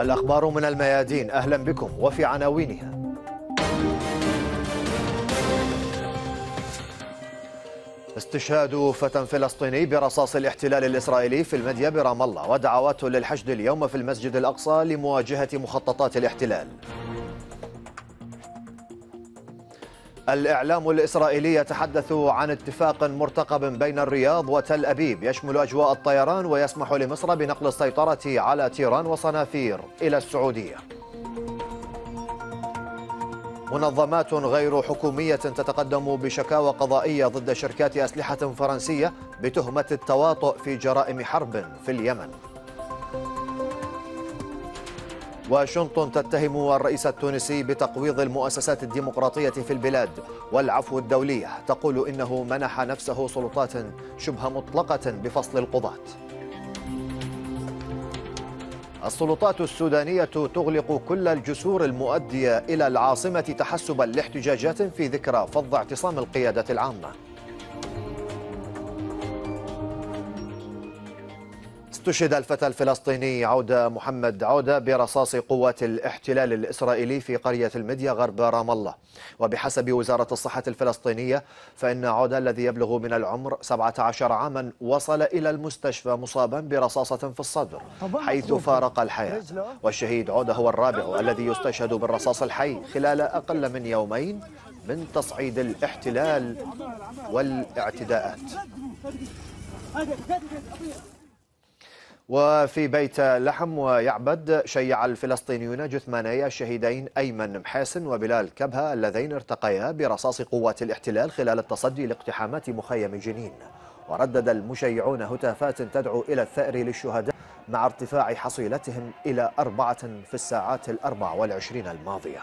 الأخبار من الميادين أهلا بكم وفي عناوينها استشهاد فتى فلسطيني برصاص الاحتلال الإسرائيلي في المدية برام الله ودعوات للحشد اليوم في المسجد الأقصى لمواجهة مخططات الاحتلال الإعلام الإسرائيلي يتحدث عن اتفاق مرتقب بين الرياض وتل أبيب يشمل أجواء الطيران ويسمح لمصر بنقل السيطرة على تيران وصنافير إلى السعودية منظمات غير حكومية تتقدم بشكاوى قضائية ضد شركات أسلحة فرنسية بتهمة التواطؤ في جرائم حرب في اليمن واشنطن تتهم الرئيس التونسي بتقويض المؤسسات الديمقراطية في البلاد والعفو الدولية تقول إنه منح نفسه سلطات شبه مطلقة بفصل القضاة السلطات السودانية تغلق كل الجسور المؤدية إلى العاصمة تحسبا لاحتجاجات في ذكرى فض اعتصام القيادة العامة استشهد الفتى الفلسطيني عودة محمد عودة برصاص قوات الاحتلال الإسرائيلي في قرية المدية غرب رام الله وبحسب وزارة الصحة الفلسطينية فإن عودة الذي يبلغ من العمر 17 عاما وصل إلى المستشفى مصابا برصاصة في الصدر حيث فارق الحياة والشهيد عودة هو الرابع الذي يستشهد بالرصاص الحي خلال أقل من يومين من تصعيد الاحتلال والاعتداءات وفي بيت لحم ويعبد شيع الفلسطينيون جثماني الشهيدين أيمن محاسن وبلال كبهة اللذين ارتقيا برصاص قوات الاحتلال خلال التصدي لاقتحامات مخيم جنين وردد المشيعون هتافات تدعو إلى الثأر للشهداء مع ارتفاع حصيلتهم إلى أربعة في الساعات الأربع والعشرين الماضية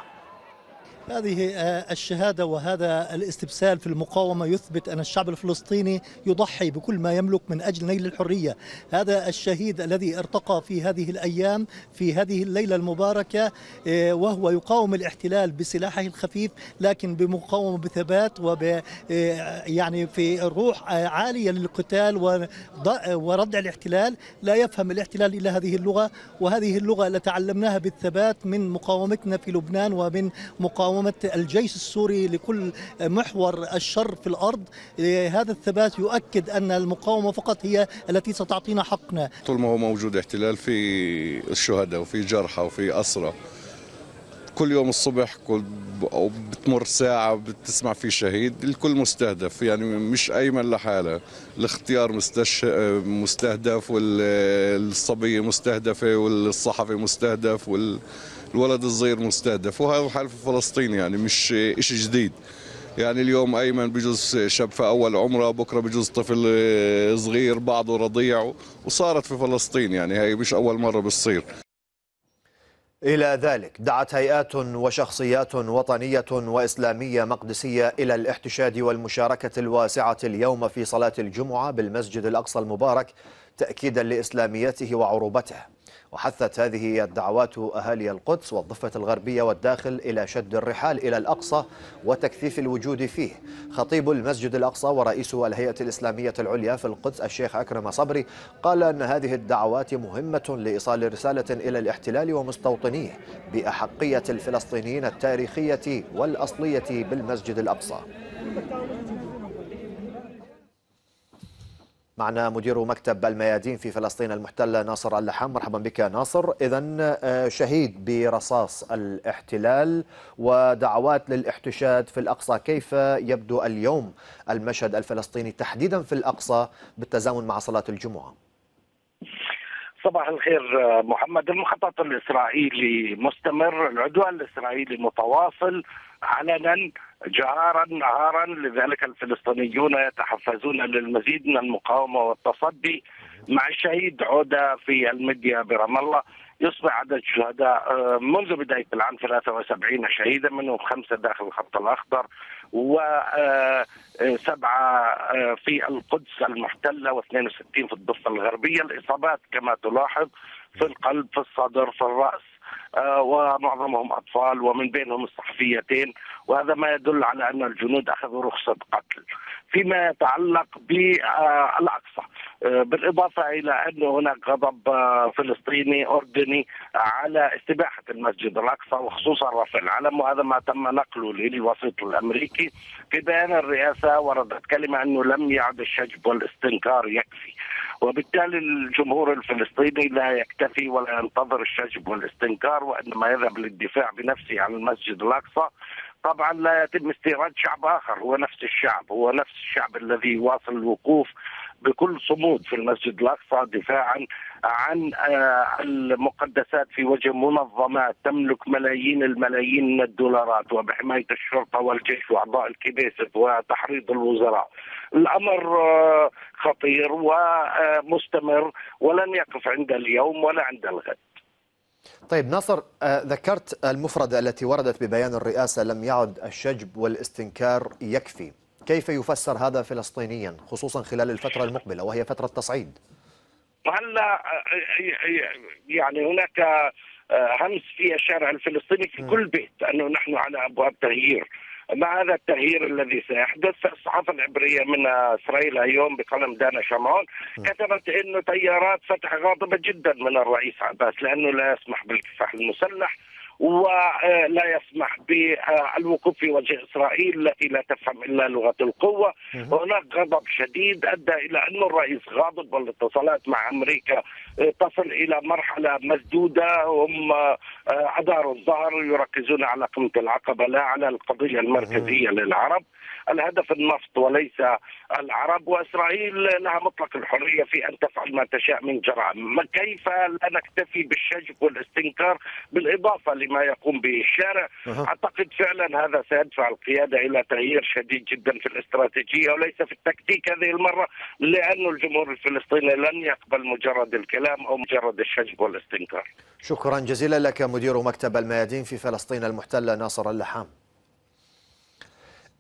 هذه آه، الشهادة وهذا الاستبسال في المقاومة يثبت أن الشعب الفلسطيني يضحي بكل ما يملك من أجل نيل الحرية هذا الشهيد الذي ارتقى في هذه الأيام في هذه الليلة المباركة آه، وهو يقاوم الاحتلال بسلاحه الخفيف لكن بمقاومة بثبات وب آه، يعني في روح عالية للقتال وردع الاحتلال لا يفهم الاحتلال إلا هذه اللغة وهذه اللغة التي تعلمناها بالثبات من مقاومتنا في لبنان ومن مقاومة مقاومة الجيش السوري لكل محور الشر في الأرض هذا الثبات يؤكد أن المقاومة فقط هي التي ستعطينا حقنا طول ما هو موجود احتلال في الشهداء وفي جرحى وفي أسرى كل يوم الصبح كل أو بتمر ساعة بتسمع في شهيد الكل مستهدف يعني مش أيمن لحاله الاختيار مستش... مستهدف والصبية مستهدفة والصحفي مستهدف وال... الولد الصغير مستهدف وهذا حال في فلسطين يعني مش شيء جديد يعني اليوم ايمن بجوز شاب في اول عمره بكره بجوز طفل صغير بعضه رضيع وصارت في فلسطين يعني هي مش اول مره بتصير إلى ذلك دعت هيئات وشخصيات وطنية وإسلامية مقدسية إلى الاحتشاد والمشاركة الواسعة اليوم في صلاة الجمعة بالمسجد الأقصى المبارك تأكيدا لإسلاميته وعروبته وحثت هذه الدعوات أهالي القدس والضفة الغربية والداخل إلى شد الرحال إلى الأقصى وتكثيف الوجود فيه خطيب المسجد الأقصى ورئيس الهيئة الإسلامية العليا في القدس الشيخ أكرم صبري قال أن هذه الدعوات مهمة لإيصال رسالة إلى الاحتلال ومستوطنيه بأحقية الفلسطينيين التاريخية والأصلية بالمسجد الأقصى معنا مدير مكتب الميادين في فلسطين المحتلة ناصر اللحام مرحبا بك ناصر إذا آه، شهيد برصاص الاحتلال ودعوات للاحتشاد في الأقصى كيف يبدو اليوم المشهد الفلسطيني تحديدا في الأقصى بالتزامن مع صلاة الجمعة صباح الخير آه، محمد المخطط الإسرائيلي مستمر العدوان الإسرائيلي متواصل علنا جهارا نهارا لذلك الفلسطينيون يتحفزون للمزيد من المقاومه والتصدي مع الشهيد عودة في المديا برام الله يصبح عدد الشهداء آه، منذ بداية العام 73 شهيدا منهم خمسة داخل الخط الأخضر وسبعة آه، آه، في القدس المحتلة و62 في الضفة الغربية الإصابات كما تلاحظ في القلب في الصدر في الرأس آه، ومعظمهم أطفال ومن بينهم الصحفيتين وهذا ما يدل على أن الجنود أخذوا رخصة قتل فيما يتعلق بالأقصى آه، بالإضافة إلى أن هناك غضب آه، فلسطيني أردني على استباحة المسجد الأقصى وخصوصا رفع العلم وهذا ما تم نقله للوسيط الأمريكي في بيان الرئاسة وردت كلمة أنه لم يعد الشجب والاستنكار يكفي وبالتالي الجمهور الفلسطيني لا يكتفي ولا ينتظر الشجب والاستنكار الانتصار وانما يذهب للدفاع بنفسه عن المسجد الاقصى طبعا لا يتم استيراد شعب اخر هو نفس الشعب هو نفس الشعب الذي يواصل الوقوف بكل صمود في المسجد الاقصى دفاعا عن آه، المقدسات في وجه منظمات تملك ملايين الملايين من الدولارات وبحمايه الشرطه والجيش واعضاء الكنيسة وتحريض الوزراء. الامر آه، خطير ومستمر ولن يقف عند اليوم ولا عند الغد. طيب ناصر آه، ذكرت المفردة التي وردت ببيان الرئاسة لم يعد الشجب والاستنكار يكفي كيف يفسر هذا فلسطينيا خصوصا خلال الفترة المقبلة وهي فترة تصعيد هلا يعني هناك آه، همس في الشارع الفلسطيني في كل بيت انه نحن على ابواب تغيير مع هذا التغيير الذي سيحدث الصحافه العبريه من اسرائيل اليوم بقلم دانا شمعون كتبت انه تيارات فتح غاضبه جدا من الرئيس عباس لانه لا يسمح بالكفاح المسلح ولا يسمح بالوقوف في وجه اسرائيل التي لا تفهم الا لغه القوه هناك غضب شديد ادى الى ان الرئيس غاضب والاتصالات مع امريكا تصل الى مرحله مسدوده هم آه، اداروا الظهر يركزون على قمه العقبه لا على القضيه المركزيه للعرب الهدف النفط وليس العرب واسرائيل لها مطلق الحريه في ان تفعل ما تشاء من جرائم، كيف لا نكتفي بالشجب والاستنكار بالاضافه لما يقوم به الشارع؟ اعتقد فعلا هذا سيدفع القياده الى تغيير شديد جدا في الاستراتيجيه وليس في التكتيك هذه المره لان الجمهور الفلسطيني لن يقبل مجرد الكلام او مجرد الشجب والاستنكار. شكرا جزيلا لك مدير مكتب الميادين في فلسطين المحتله ناصر اللحام.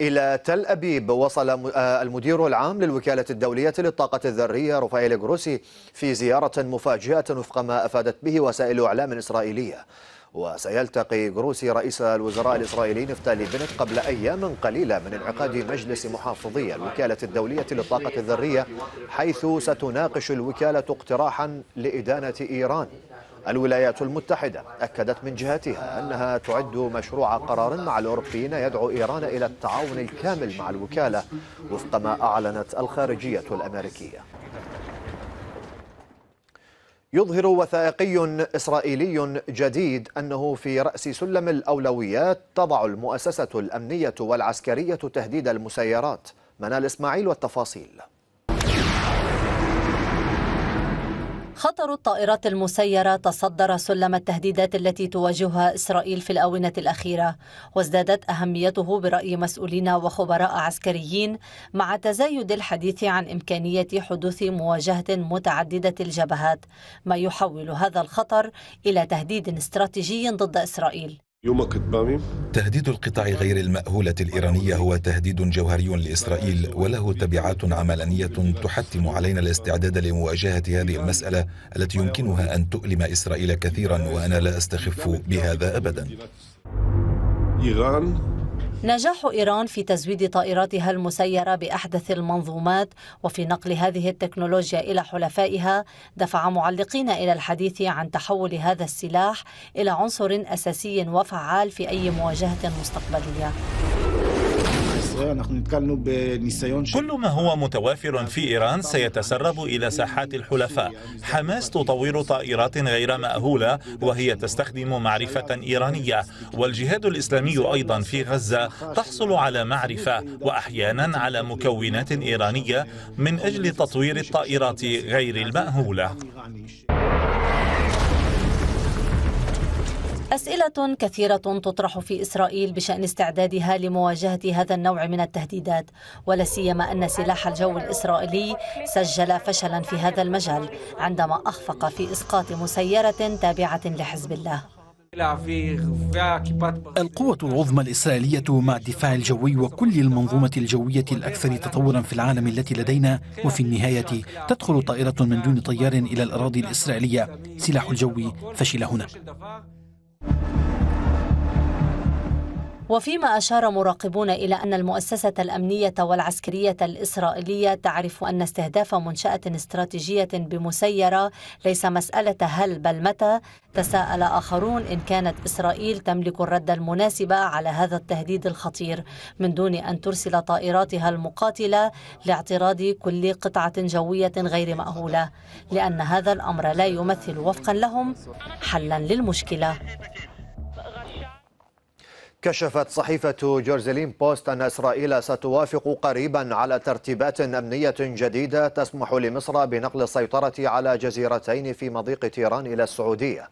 إلى تل أبيب وصل آه، المدير العام للوكالة الدولية للطاقة الذرية رفائيل جروسي في زيارة مفاجئة وفق ما أفادت به وسائل إعلام إسرائيلية وسيلتقي جروسي رئيس الوزراء الإسرائيلي نفتالي بنت قبل أيام قليلة من انعقاد مجلس محافظي الوكالة الدولية للطاقة الذرية حيث ستناقش الوكالة اقتراحا لإدانة إيران الولايات المتحدة أكدت من جهتها أنها تعد مشروع قرار مع الأوروبيين يدعو إيران إلى التعاون الكامل مع الوكالة وفق ما أعلنت الخارجية الأمريكية يظهر وثائقي إسرائيلي جديد أنه في رأس سلم الأولويات تضع المؤسسة الأمنية والعسكرية تهديد المسيرات منال إسماعيل والتفاصيل خطر الطائرات المسيرة تصدر سلم التهديدات التي تواجهها إسرائيل في الآونة الأخيرة وازدادت أهميته برأي مسؤولين وخبراء عسكريين مع تزايد الحديث عن إمكانية حدوث مواجهة متعددة الجبهات ما يحول هذا الخطر إلى تهديد استراتيجي ضد إسرائيل يومك تهديد القطاع غير المأهولة الإيرانية هو تهديد جوهري لإسرائيل وله تبعات عملانية تحتم علينا الاستعداد لمواجهة هذه المسألة التي يمكنها أن تؤلم إسرائيل كثيرا وأنا لا أستخف بهذا أبدا إيران نجاح إيران في تزويد طائراتها المسيرة بأحدث المنظومات وفي نقل هذه التكنولوجيا إلى حلفائها دفع معلقين إلى الحديث عن تحول هذا السلاح إلى عنصر أساسي وفعال في أي مواجهة مستقبلية. إيه، كل ما هو متوافر في إيران سيتسرب إلى ساحات الحلفاء حماس تطور طائرات غير مأهولة وهي تستخدم معرفة إيرانية والجهاد الإسلامي أيضا في غزة تحصل على معرفة وأحيانا على مكونات إيرانية من أجل تطوير الطائرات غير المأهولة أسئلة كثيرة تطرح في إسرائيل بشأن استعدادها لمواجهة هذا النوع من التهديدات ولا سيما أن سلاح الجو الإسرائيلي سجل فشلا في هذا المجال عندما أخفق في إسقاط مسيرة تابعة لحزب الله القوة العظمى الإسرائيلية مع الدفاع الجوي وكل المنظومة الجوية الأكثر تطورا في العالم التي لدينا وفي النهاية تدخل طائرة من دون طيار إلى الأراضي الإسرائيلية سلاح الجوي فشل هنا you وفيما أشار مراقبون إلى أن المؤسسة الأمنية والعسكرية الإسرائيلية تعرف أن استهداف منشأة استراتيجية بمسيرة ليس مسألة هل بل متى تساءل آخرون إن كانت إسرائيل تملك الرد المناسب على هذا التهديد الخطير من دون أن ترسل طائراتها المقاتلة لاعتراض كل قطعة جوية غير مأهولة لأن هذا الأمر لا يمثل وفقا لهم حلا للمشكلة كشفت صحيفة جورزلين بوست أن إسرائيل ستوافق قريبا على ترتيبات أمنية جديدة تسمح لمصر بنقل السيطرة على جزيرتين في مضيق تيران إلى السعودية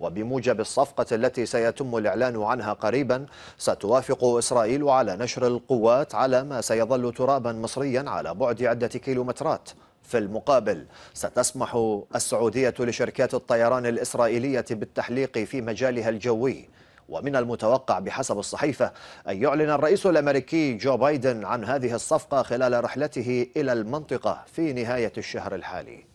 وبموجب الصفقة التي سيتم الإعلان عنها قريبا ستوافق إسرائيل على نشر القوات على ما سيظل ترابا مصريا على بعد عدة كيلومترات في المقابل ستسمح السعودية لشركات الطيران الإسرائيلية بالتحليق في مجالها الجوي ومن المتوقع بحسب الصحيفة أن يعلن الرئيس الأمريكي جو بايدن عن هذه الصفقة خلال رحلته إلى المنطقة في نهاية الشهر الحالي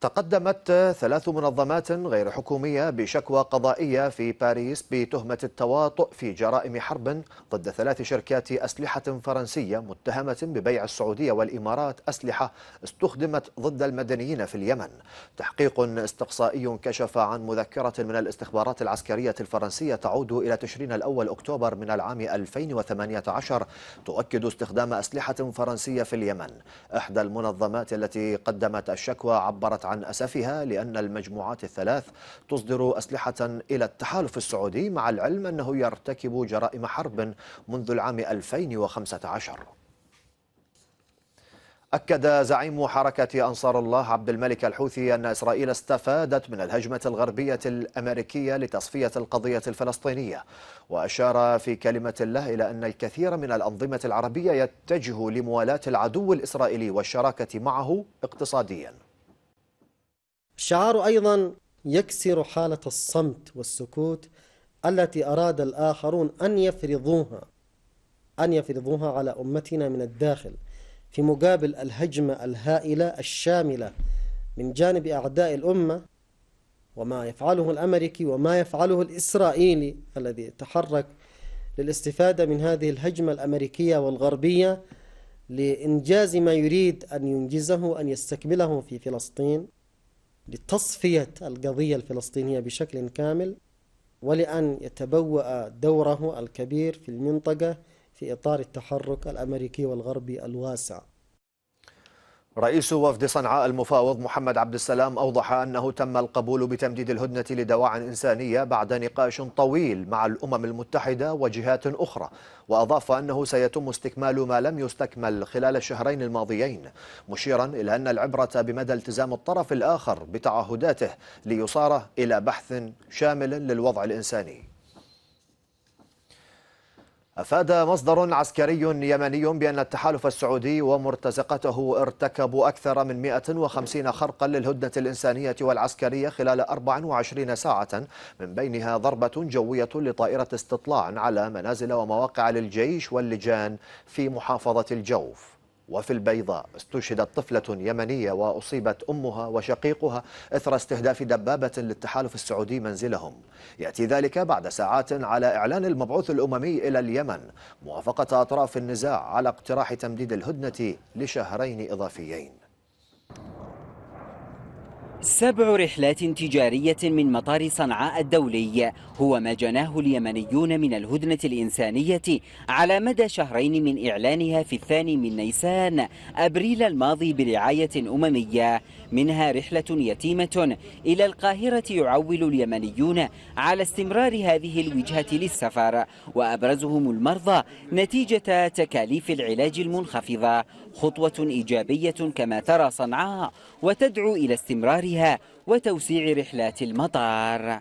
تقدمت ثلاث منظمات غير حكومية بشكوى قضائية في باريس بتهمة التواطؤ في جرائم حرب ضد ثلاث شركات أسلحة فرنسية متهمة ببيع السعودية والإمارات أسلحة استخدمت ضد المدنيين في اليمن تحقيق استقصائي كشف عن مذكرة من الاستخبارات العسكرية الفرنسية تعود إلى تشرين الأول أكتوبر من العام 2018 تؤكد استخدام أسلحة فرنسية في اليمن إحدى المنظمات التي قدمت الشكوى عبرت عن عن أسفها لأن المجموعات الثلاث تصدر أسلحة إلى التحالف السعودي مع العلم أنه يرتكب جرائم حرب منذ العام 2015 أكد زعيم حركة أنصار الله عبد الملك الحوثي أن إسرائيل استفادت من الهجمة الغربية الأمريكية لتصفية القضية الفلسطينية وأشار في كلمة له إلى أن الكثير من الأنظمة العربية يتجه لموالاة العدو الإسرائيلي والشراكة معه اقتصادياً الشعار أيضا يكسر حالة الصمت والسكوت التي أراد الآخرون أن يفرضوها أن يفرضوها على أمتنا من الداخل في مقابل الهجمة الهائلة الشاملة من جانب أعداء الأمة وما يفعله الأمريكي وما يفعله الإسرائيلي الذي تحرك للاستفادة من هذه الهجمة الأمريكية والغربية لإنجاز ما يريد أن ينجزه أن يستكمله في فلسطين لتصفية القضية الفلسطينية بشكل كامل ولأن يتبوأ دوره الكبير في المنطقة في إطار التحرك الأمريكي والغربي الواسع رئيس وفد صنعاء المفاوض محمد عبد السلام أوضح أنه تم القبول بتمديد الهدنة لدواعٍ إنسانية بعد نقاش طويل مع الأمم المتحدة وجهات أخرى وأضاف أنه سيتم استكمال ما لم يستكمل خلال الشهرين الماضيين مشيرا إلى أن العبرة بمدى التزام الطرف الآخر بتعهداته ليصار إلى بحث شامل للوضع الإنساني أفاد مصدر عسكري يمني بأن التحالف السعودي ومرتزقته ارتكبوا أكثر من 150 خرقا للهدنة الإنسانية والعسكرية خلال 24 ساعة من بينها ضربة جوية لطائرة استطلاع على منازل ومواقع للجيش واللجان في محافظة الجوف وفي البيضاء استشهدت طفلة يمنية وأصيبت أمها وشقيقها إثر استهداف دبابة للتحالف السعودي منزلهم يأتي ذلك بعد ساعات على إعلان المبعوث الأممي إلى اليمن موافقة أطراف النزاع على اقتراح تمديد الهدنة لشهرين إضافيين سبع رحلات تجارية من مطار صنعاء الدولي هو ما جناه اليمنيون من الهدنة الإنسانية على مدى شهرين من إعلانها في الثاني من نيسان أبريل الماضي برعاية أممية منها رحلة يتيمة إلى القاهرة يعول اليمنيون على استمرار هذه الوجهة للسفر وأبرزهم المرضى نتيجة تكاليف العلاج المنخفضة خطوة إيجابية كما ترى صنعاء وتدعو إلى استمرارها وتوسيع رحلات المطار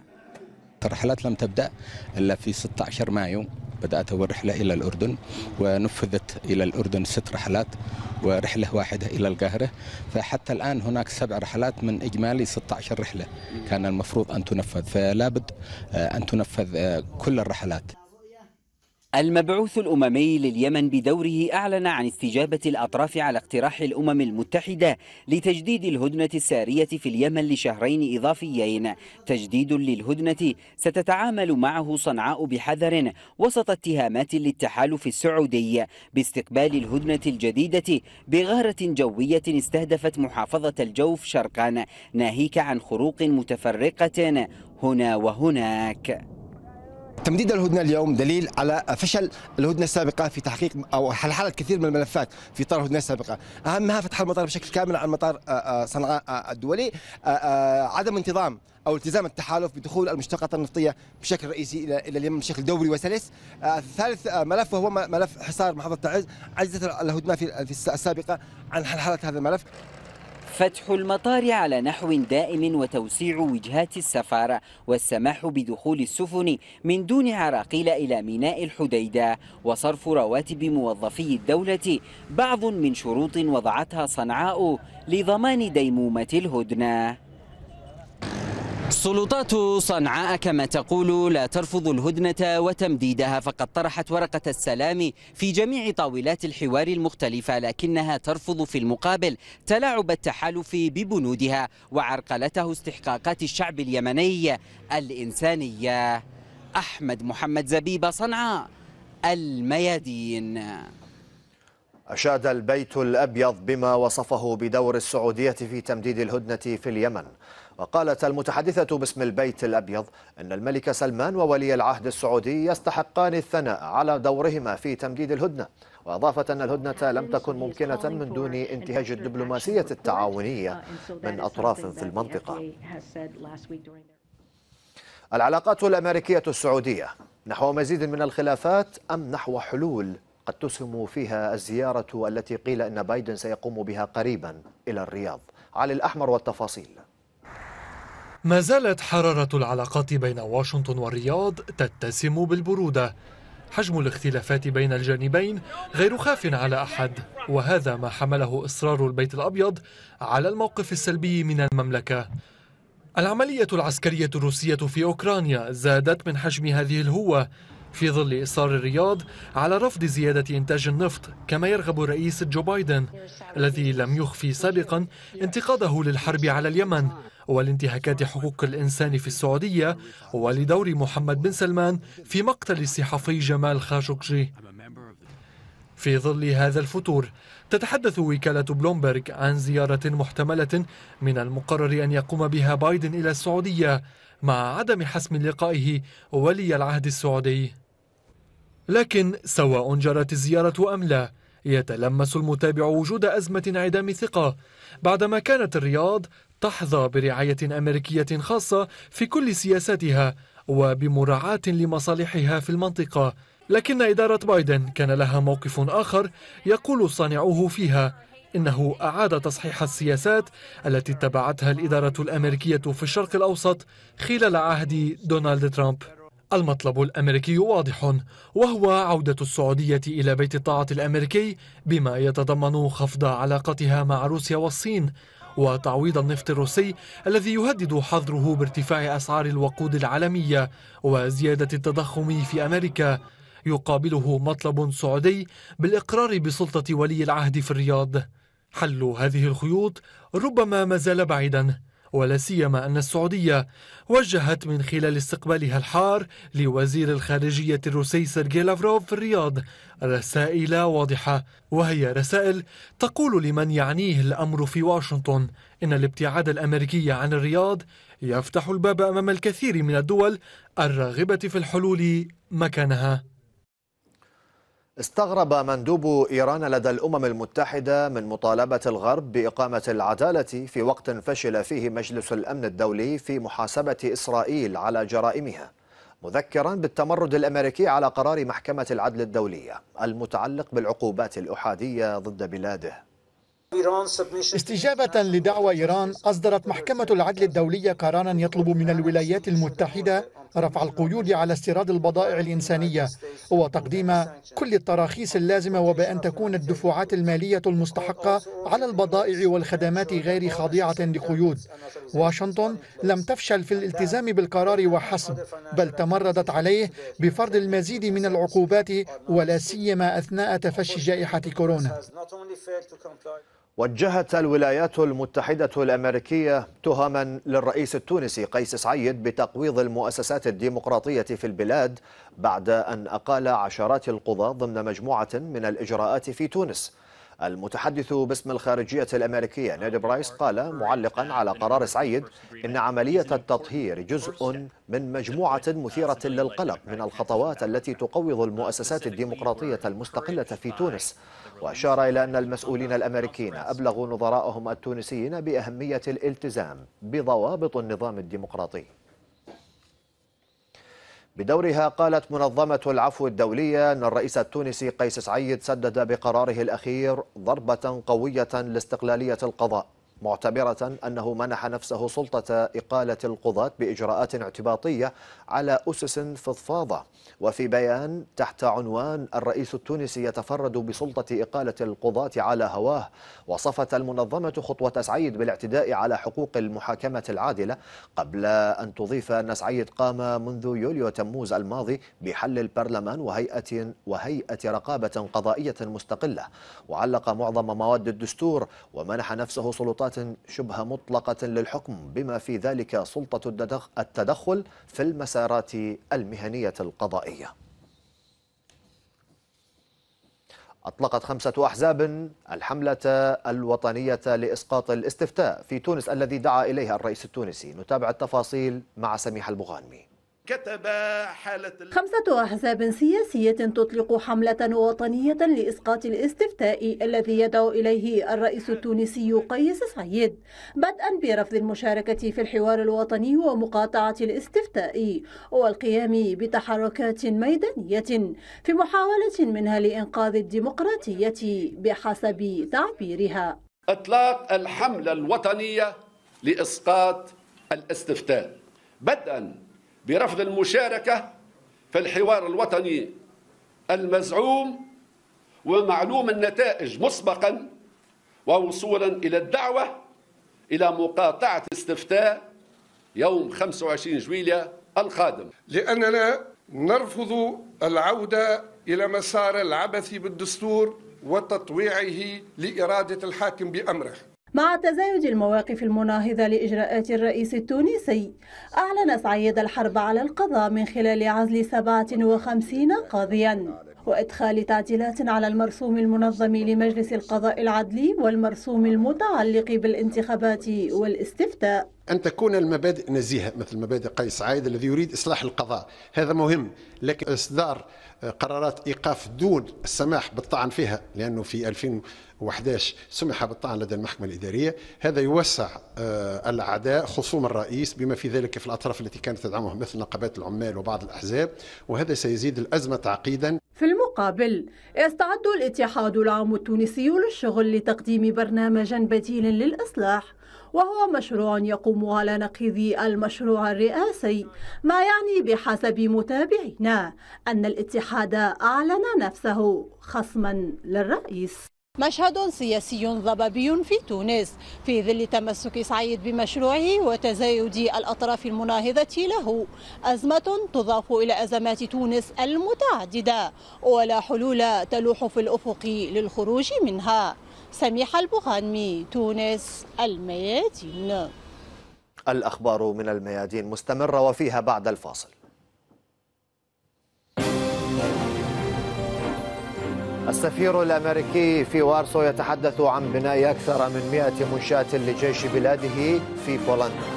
الرحلات لم تبدأ إلا في 16 مايو بدأت أول رحلة إلى الأردن ونفذت إلى الأردن ست رحلات ورحلة واحدة إلى القاهرة فحتى الآن هناك سبع رحلات من إجمالي 16 رحلة كان المفروض أن تنفذ فلابد آه، أن تنفذ آه، كل الرحلات المبعوث الأممي لليمن بدوره أعلن عن استجابة الأطراف على اقتراح الأمم المتحدة لتجديد الهدنة السارية في اليمن لشهرين إضافيين تجديد للهدنة ستتعامل معه صنعاء بحذر وسط اتهامات للتحالف السعودي باستقبال الهدنة الجديدة بغارة جوية استهدفت محافظة الجوف شرقا ناهيك عن خروق متفرقة هنا وهناك تمديد الهدنه اليوم دليل على فشل الهدنه السابقه في تحقيق او حل كثير من الملفات في اطار الهدنه السابقه، اهمها فتح المطار بشكل كامل عن مطار آه، آه، صنعاء آه، الدولي، عدم انتظام او التزام التحالف بدخول المشتقات النفطيه بشكل رئيسي الى الى اليمن بشكل دوري وسلس. ثالث ملف وهو ملف حصار محافظه تعز، عجزت الهدنه في السابقه عن حل هذا الملف، فتح المطار على نحو دائم وتوسيع وجهات السفر والسماح بدخول السفن من دون عراقيل إلى ميناء الحديدة وصرف رواتب موظفي الدولة بعض من شروط وضعتها صنعاء لضمان ديمومة الهدنة سلطات صنعاء كما تقول لا ترفض الهدنة وتمديدها فقد طرحت ورقة السلام في جميع طاولات الحوار المختلفة لكنها ترفض في المقابل تلاعب التحالف ببنودها وعرقلته استحقاقات الشعب اليمني الإنسانية أحمد محمد زبيب صنعاء الميادين أشاد البيت الأبيض بما وصفه بدور السعودية في تمديد الهدنة في اليمن وقالت المتحدثة باسم البيت الأبيض أن الملك سلمان وولي العهد السعودي يستحقان الثناء على دورهما في تمديد الهدنة وأضافت أن الهدنة لم تكن ممكنة من دون انتهاج الدبلوماسية التعاونية من أطراف في المنطقة العلاقات الأمريكية السعودية نحو مزيد من الخلافات أم نحو حلول قد تسهم فيها الزيارة التي قيل أن بايدن سيقوم بها قريبا إلى الرياض علي الأحمر والتفاصيل ما زالت حرارة العلاقات بين واشنطن والرياض تتسم بالبرودة حجم الاختلافات بين الجانبين غير خاف على أحد وهذا ما حمله إصرار البيت الأبيض على الموقف السلبي من المملكة العملية العسكرية الروسية في أوكرانيا زادت من حجم هذه الهوة في ظل إصرار الرياض على رفض زيادة إنتاج النفط كما يرغب الرئيس جو بايدن الذي لم يخفي سابقا انتقاده للحرب على اليمن والانتهاكات حقوق الإنسان في السعودية ولدور محمد بن سلمان في مقتل الصحفي جمال خاشقجي في ظل هذا الفتور تتحدث وكالة بلومبرغ عن زيارة محتملة من المقرر أن يقوم بها بايدن إلى السعودية مع عدم حسم لقائه ولي العهد السعودي لكن سواء جرت الزيارة أم لا يتلمس المتابع وجود أزمة انعدام ثقة بعدما كانت الرياض تحظى برعاية أمريكية خاصة في كل سياساتها وبمراعاة لمصالحها في المنطقة لكن إدارة بايدن كان لها موقف آخر يقول صانعوه فيها إنه أعاد تصحيح السياسات التي اتبعتها الإدارة الأمريكية في الشرق الأوسط خلال عهد دونالد ترامب المطلب الامريكي واضح وهو عوده السعوديه الى بيت الطاعه الامريكي بما يتضمن خفض علاقتها مع روسيا والصين وتعويض النفط الروسي الذي يهدد حظره بارتفاع أسعار الوقود العالمية وزيادة التضخم في أمريكا يقابله مطلب سعودي بالإقرار بسلطة ولي العهد في الرياض حل هذه الخيوط ربما ما زال بعيدا ولا سيما أن السعودية وجهت من خلال استقبالها الحار لوزير الخارجية الروسي سيرجي لافروف في الرياض رسائل واضحة وهي رسائل تقول لمن يعنيه الأمر في واشنطن إن الابتعاد الأمريكي عن الرياض يفتح الباب أمام الكثير من الدول الراغبة في الحلول مكانها استغرب مندوب إيران لدى الأمم المتحدة من مطالبة الغرب بإقامة العدالة في وقت فشل فيه مجلس الأمن الدولي في محاسبة إسرائيل على جرائمها مذكرا بالتمرد الأمريكي على قرار محكمة العدل الدولية المتعلق بالعقوبات الأحادية ضد بلاده استجابة لدعوى إيران أصدرت محكمة العدل الدولية قرارا يطلب من الولايات المتحدة رفع القيود على استيراد البضائع الإنسانية وتقديم كل التراخيص اللازمة وبأن تكون الدفعات المالية المستحقة على البضائع والخدمات غير خاضعة لقيود واشنطن لم تفشل في الالتزام بالقرار وحسب بل تمردت عليه بفرض المزيد من العقوبات ولا سيما أثناء تفشي جائحة كورونا وجهت الولايات المتحدة الأمريكية تهما للرئيس التونسي قيس سعيد بتقويض المؤسسات الديمقراطية في البلاد بعد أن أقال عشرات القضاة ضمن مجموعة من الإجراءات في تونس المتحدث باسم الخارجية الأمريكية نيد برايس قال معلقا على قرار سعيد إن عملية التطهير جزء من مجموعة مثيرة للقلق من الخطوات التي تقوض المؤسسات الديمقراطية المستقلة في تونس وأشار إلى أن المسؤولين الأمريكيين أبلغوا نظرائهم التونسيين بأهمية الالتزام بضوابط النظام الديمقراطي بدورها قالت منظمة العفو الدولية أن الرئيس التونسي قيس سعيد سدد بقراره الأخير ضربة قوية لاستقلالية القضاء معتبرة أنه منح نفسه سلطة إقالة القضاة بإجراءات اعتباطية على أسس فضفاضة وفي بيان تحت عنوان الرئيس التونسي يتفرد بسلطة إقالة القضاة على هواه وصفت المنظمة خطوة سعيد بالاعتداء على حقوق المحاكمة العادلة قبل أن تضيف أن سعيد قام منذ يوليو تموز الماضي بحل البرلمان وهيئة, وهيئة رقابة قضائية مستقلة وعلق معظم مواد الدستور ومنح نفسه سلطات شبه مطلقة للحكم بما في ذلك سلطة التدخل في المسارات المهنية القضائية أطلقت خمسة أحزاب الحملة الوطنية لإسقاط الاستفتاء في تونس الذي دعا إليها الرئيس التونسي نتابع التفاصيل مع سميح المغانمي كتب حالة خمسة أحزاب سياسية تطلق حملة وطنية لإسقاط الاستفتاء الذي يدعو إليه الرئيس التونسي قيس سعيد بدءا برفض المشاركة في الحوار الوطني ومقاطعة الاستفتاء والقيام بتحركات ميدانية في محاولة منها لإنقاذ الديمقراطية بحسب تعبيرها إطلاق الحملة الوطنية لإسقاط الاستفتاء بدءا برفض المشاركة في الحوار الوطني المزعوم ومعلوم النتائج مسبقا ووصولا إلى الدعوة إلى مقاطعة استفتاء يوم 25 جويلية القادم لأننا نرفض العودة إلى مسار العبث بالدستور وتطويعه لإرادة الحاكم بأمره مع تزايد المواقف المناهضة لإجراءات الرئيس التونسي أعلن سعيد الحرب على القضاء من خلال عزل 57 قاضيا وإدخال تعديلات على المرسوم المنظم لمجلس القضاء العدلي والمرسوم المتعلق بالانتخابات والاستفتاء أن تكون المبادئ نزيهة مثل مبادئ قيس سعيد الذي يريد إصلاح القضاء هذا مهم لكن إصدار قرارات إيقاف دون السماح بالطعن فيها لأنه في 2000 و11 سمح بالطعن لدى المحكمة الإدارية هذا يوسع آه، الأعداء خصوم الرئيس بما في ذلك في الأطراف التي كانت تدعمه مثل نقابات العمال وبعض الأحزاب وهذا سيزيد الأزمة تعقيدا في المقابل يستعد الاتحاد العام التونسي للشغل لتقديم برنامجا بديلا للإصلاح وهو مشروع يقوم على نقيض المشروع الرئاسي ما يعني بحسب متابعينا أن الاتحاد أعلن نفسه خصما للرئيس مشهد سياسي ضبابي في تونس في ظل تمسك سعيد بمشروعه وتزايد الأطراف المناهضة له أزمة تضاف إلى أزمات تونس المتعددة ولا حلول تلوح في الأفق للخروج منها سميح البغانمي تونس الميادين الأخبار من الميادين مستمرة وفيها بعد الفاصل السفير الأمريكي في وارسو يتحدث عن بناء أكثر من 100 منشاة لجيش بلاده في بولندا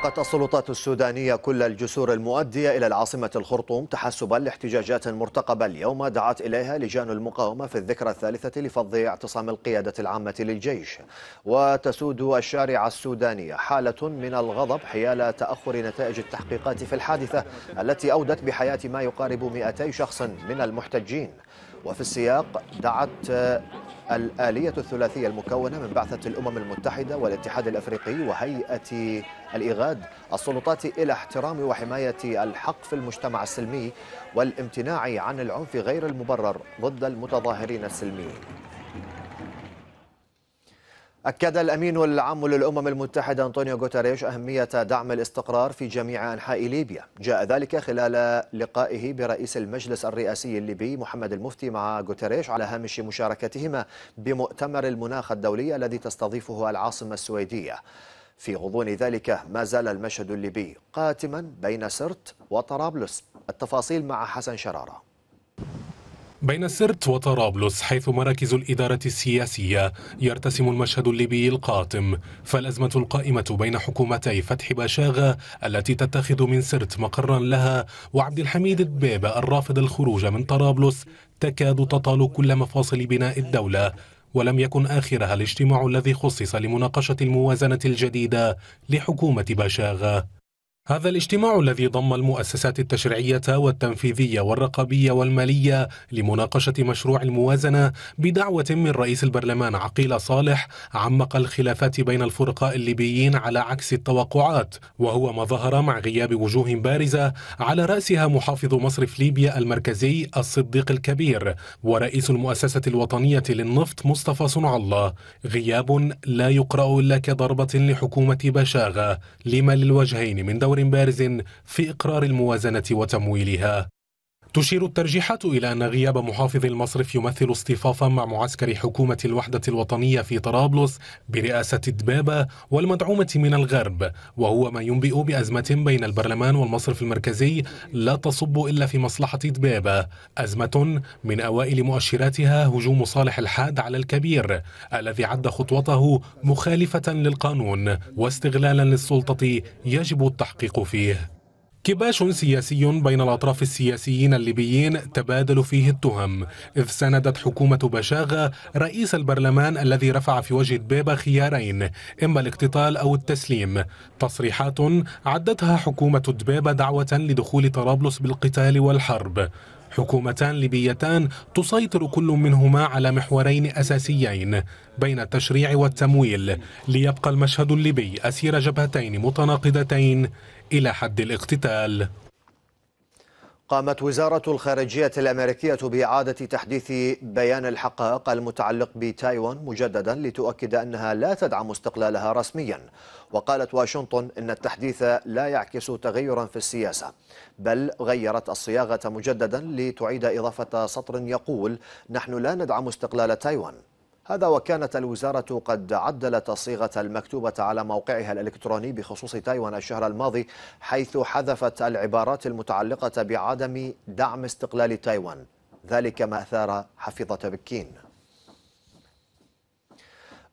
أطلقت السلطات السودانية كل الجسور المؤدية إلى العاصمة الخرطوم تحسبا لاحتجاجات مرتقبة اليوم دعت إليها لجان المقاومة في الذكرى الثالثة لفض اعتصام القيادة العامة للجيش وتسود الشارع السوداني حالة من الغضب حيال تأخر نتائج التحقيقات في الحادثة التي أودت بحياة ما يقارب 200 شخص من المحتجين وفي السياق دعت الآلية الثلاثية المكونة من بعثة الأمم المتحدة والاتحاد الأفريقي وهيئة الإغاد السلطات إلى احترام وحماية الحق في المجتمع السلمي والامتناع عن العنف غير المبرر ضد المتظاهرين السلميين أكد الأمين العام للأمم المتحدة أنطونيو غوتاريش أهمية دعم الاستقرار في جميع أنحاء ليبيا جاء ذلك خلال لقائه برئيس المجلس الرئاسي الليبي محمد المفتي مع غوتاريش على هامش مشاركتهما بمؤتمر المناخ الدولي الذي تستضيفه العاصمة السويدية في غضون ذلك ما زال المشهد الليبي قاتما بين سرت وطرابلس التفاصيل مع حسن شراره بين سرت وطرابلس حيث مراكز الإدارة السياسية يرتسم المشهد الليبي القاتم فالأزمة القائمة بين حكومتي فتح باشاغا التي تتخذ من سرت مقرا لها وعبد الحميد الدبيبة الرافض الخروج من طرابلس تكاد تطال كل مفاصل بناء الدولة ولم يكن آخرها الاجتماع الذي خصص لمناقشة الموازنة الجديدة لحكومة باشاغا هذا الاجتماع الذي ضم المؤسسات التشريعية والتنفيذية والرقابية والمالية لمناقشة مشروع الموازنة بدعوة من رئيس البرلمان عقيل صالح عمق الخلافات بين الفرقاء الليبيين على عكس التوقعات وهو ما ظهر مع غياب وجوه بارزة على رأسها محافظ مصرف ليبيا المركزي الصديق الكبير ورئيس المؤسسة الوطنية للنفط مصطفى صنع الله غياب لا يقرأ إلا كضربة لحكومة بشاغة لما للوجهين من دور بارز في إقرار الموازنة وتمويلها تشير الترجيحات إلى أن غياب محافظ المصرف يمثل اصطفافا مع معسكر حكومة الوحدة الوطنية في طرابلس برئاسة دبابة والمدعومة من الغرب وهو ما ينبئ بأزمة بين البرلمان والمصرف المركزي لا تصب إلا في مصلحة دبابة أزمة من أوائل مؤشراتها هجوم صالح الحاد على الكبير الذي عد خطوته مخالفة للقانون واستغلالا للسلطة يجب التحقيق فيه كباش سياسي بين الأطراف السياسيين الليبيين تبادل فيه التهم إذ سندت حكومة بشاغة رئيس البرلمان الذي رفع في وجه دبيبة خيارين إما الاقتتال أو التسليم تصريحات عدتها حكومة دبيبة دعوة لدخول طرابلس بالقتال والحرب حكومتان ليبيتان تسيطر كل منهما على محورين أساسيين بين التشريع والتمويل ليبقى المشهد الليبي أسير جبهتين متناقضتين إلى حد الاقتتال قامت وزارة الخارجية الأمريكية بإعادة تحديث بيان الحقائق المتعلق بتايوان مجددا لتؤكد أنها لا تدعم استقلالها رسميا وقالت واشنطن إن التحديث لا يعكس تغيرا في السياسة بل غيرت الصياغة مجددا لتعيد إضافة سطر يقول نحن لا ندعم استقلال تايوان هذا وكانت الوزارة قد عدلت الصيغة المكتوبة على موقعها الإلكتروني بخصوص تايوان الشهر الماضي حيث حذفت العبارات المتعلقة بعدم دعم استقلال تايوان ذلك ما أثار حفيظة بكين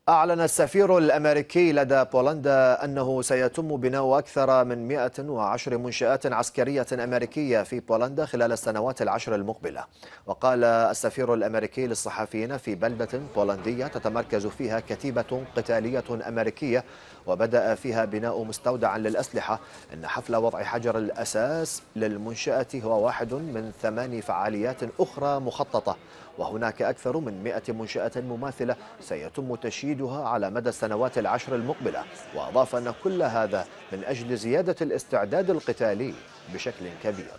أعلن السفير الأمريكي لدى بولندا أنه سيتم بناء أكثر من 110 منشآت عسكرية أمريكية في بولندا خلال السنوات العشر المقبلة وقال السفير الأمريكي للصحفيين في بلدة بولندية تتمركز فيها كتيبة قتالية أمريكية وبدأ فيها بناء مستودع للأسلحة إن حفل وضع حجر الأساس للمنشأة هو واحد من ثمان فعاليات أخرى مخططة وهناك أكثر من 100 منشأة مماثلة سيتم تشييدها على مدى السنوات العشر المقبلة وأضاف أن كل هذا من أجل زيادة الاستعداد القتالي بشكل كبير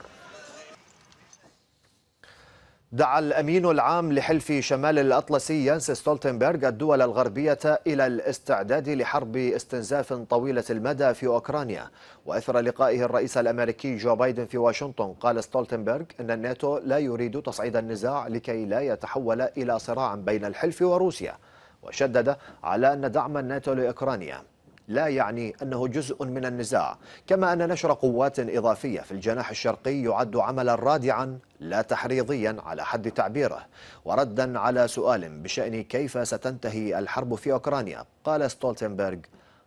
دعا الأمين العام لحلف شمال الأطلسي يانس ستولتنبرغ الدول الغربية إلى الاستعداد لحرب استنزاف طويلة المدى في أوكرانيا وإثر لقائه الرئيس الأمريكي جو بايدن في واشنطن قال ستولتنبرغ أن الناتو لا يريد تصعيد النزاع لكي لا يتحول إلى صراع بين الحلف وروسيا وشدد على أن دعم الناتو لأوكرانيا لا يعني أنه جزء من النزاع كما أن نشر قوات إضافية في الجناح الشرقي يعد عملا رادعا لا تحريضيا على حد تعبيره وردا على سؤال بشأن كيف ستنتهي الحرب في أوكرانيا قال ستولتنبرغ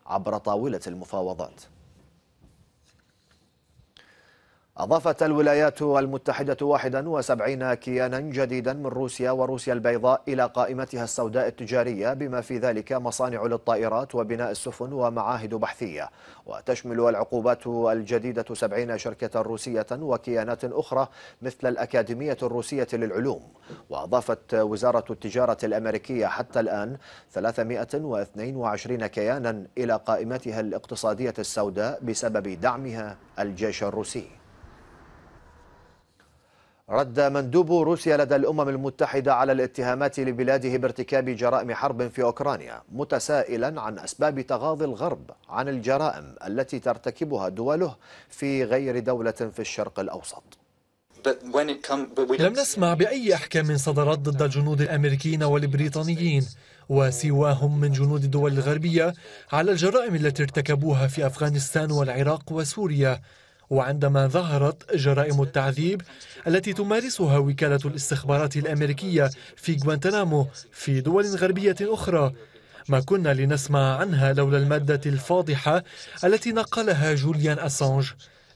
عبر طاولة المفاوضات أضافت الولايات المتحدة 71 كيانا جديدا من روسيا وروسيا البيضاء إلى قائمتها السوداء التجارية بما في ذلك مصانع للطائرات وبناء السفن ومعاهد بحثية وتشمل العقوبات الجديدة 70 شركة روسية وكيانات أخرى مثل الأكاديمية الروسية للعلوم وأضافت وزارة التجارة الأمريكية حتى الآن 322 كيانا إلى قائمتها الاقتصادية السوداء بسبب دعمها الجيش الروسي رد مندوب روسيا لدى الأمم المتحدة على الاتهامات لبلاده بارتكاب جرائم حرب في أوكرانيا متسائلا عن أسباب تغاضي الغرب عن الجرائم التي ترتكبها دوله في غير دولة في الشرق الأوسط لم نسمع بأي أحكام صدرت ضد الجنود الأمريكيين والبريطانيين وسواهم من جنود الدول الغربية على الجرائم التي ارتكبوها في أفغانستان والعراق وسوريا وعندما ظهرت جرائم التعذيب التي تمارسها وكالة الاستخبارات الأمريكية في غوانتنامو في دول غربية أخرى ما كنا لنسمع عنها لولا المادة الفاضحة التي نقلها جوليان أسانج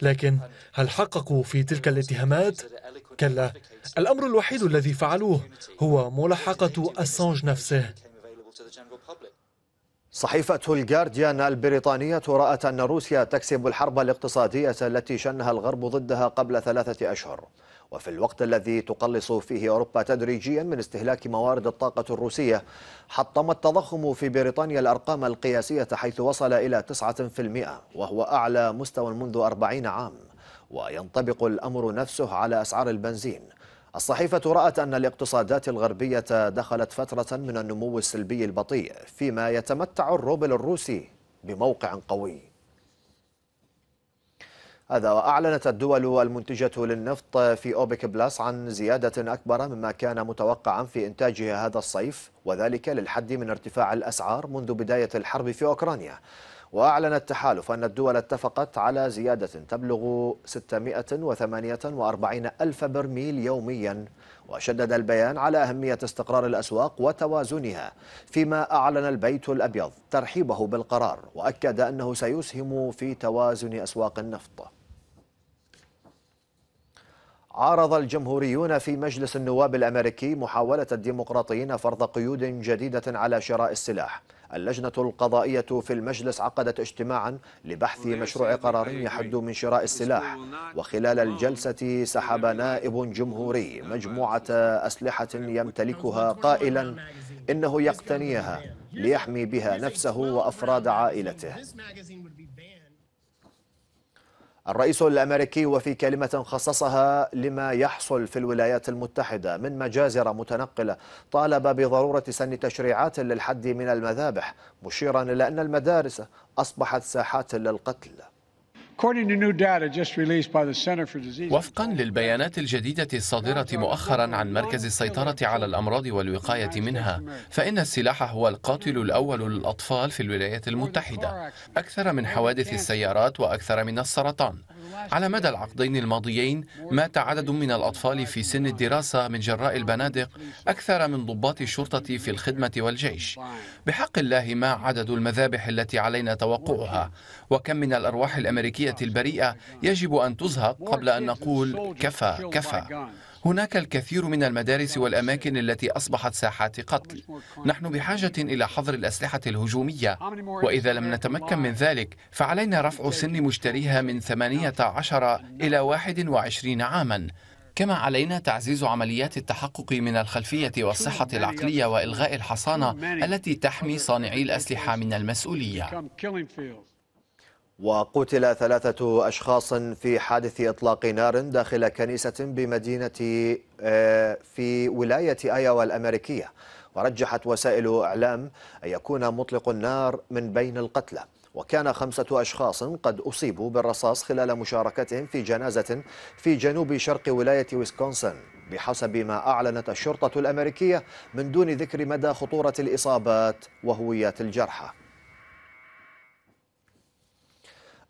لكن هل حققوا في تلك الاتهامات؟ كلا الأمر الوحيد الذي فعلوه هو ملاحقة أسانج نفسه صحيفة الجارديان البريطانية رأت أن روسيا تكسب الحرب الاقتصادية التي شنها الغرب ضدها قبل ثلاثة أشهر وفي الوقت الذي تقلص فيه أوروبا تدريجيا من استهلاك موارد الطاقة الروسية حطم التضخم في بريطانيا الأرقام القياسية حيث وصل إلى 9% وهو أعلى مستوى منذ 40 عام وينطبق الأمر نفسه على أسعار البنزين الصحيفة رأت أن الاقتصادات الغربية دخلت فترة من النمو السلبي البطيء فيما يتمتع الروبل الروسي بموقع قوي هذا وأعلنت الدول المنتجة للنفط في أوبك بلاس عن زيادة أكبر مما كان متوقعا في إنتاجها هذا الصيف وذلك للحد من ارتفاع الأسعار منذ بداية الحرب في أوكرانيا وأعلن التحالف أن الدول اتفقت على زيادة تبلغ 648 ألف برميل يوميا وشدد البيان على أهمية استقرار الأسواق وتوازنها فيما أعلن البيت الأبيض ترحيبه بالقرار وأكد أنه سيسهم في توازن أسواق النفط عارض الجمهوريون في مجلس النواب الامريكي محاوله الديمقراطيين فرض قيود جديده على شراء السلاح. اللجنه القضائيه في المجلس عقدت اجتماعا لبحث مشروع قرار يحد من شراء السلاح، وخلال الجلسه سحب نائب جمهوري مجموعه اسلحه يمتلكها قائلا انه يقتنيها ليحمي بها نفسه وافراد عائلته. الرئيس الامريكي وفي كلمه خصصها لما يحصل في الولايات المتحده من مجازر متنقله طالب بضروره سن تشريعات للحد من المذابح مشيرا الى ان المدارس اصبحت ساحات للقتل وفقا للبيانات الجديدة الصادرة مؤخرا عن مركز السيطرة على الأمراض والوقاية منها فإن السلاح هو القاتل الأول للأطفال في الولايات المتحدة أكثر من حوادث السيارات وأكثر من السرطان على مدى العقدين الماضيين مات عدد من الأطفال في سن الدراسة من جراء البنادق أكثر من ضباط الشرطة في الخدمة والجيش بحق الله ما عدد المذابح التي علينا توقعها وكم من الأرواح الأمريكية البريئة يجب أن تزهق قبل أن نقول كفى كفى هناك الكثير من المدارس والأماكن التي أصبحت ساحات قتل نحن بحاجة إلى حظر الأسلحة الهجومية وإذا لم نتمكن من ذلك فعلينا رفع سن مشتريها من 18 إلى 21 عاماً كما علينا تعزيز عمليات التحقق من الخلفية والصحة العقلية وإلغاء الحصانة التي تحمي صانعي الأسلحة من المسؤولية وقتل ثلاثة أشخاص في حادث إطلاق نار داخل كنيسة بمدينة آه، في ولاية أيوا الأمريكية ورجحت وسائل إعلام أن يكون مطلق النار من بين القتلى وكان خمسة أشخاص قد أصيبوا بالرصاص خلال مشاركتهم في جنازة في جنوب شرق ولاية ويسكونسن بحسب ما أعلنت الشرطة الأمريكية من دون ذكر مدى خطورة الإصابات وهويات الجرحى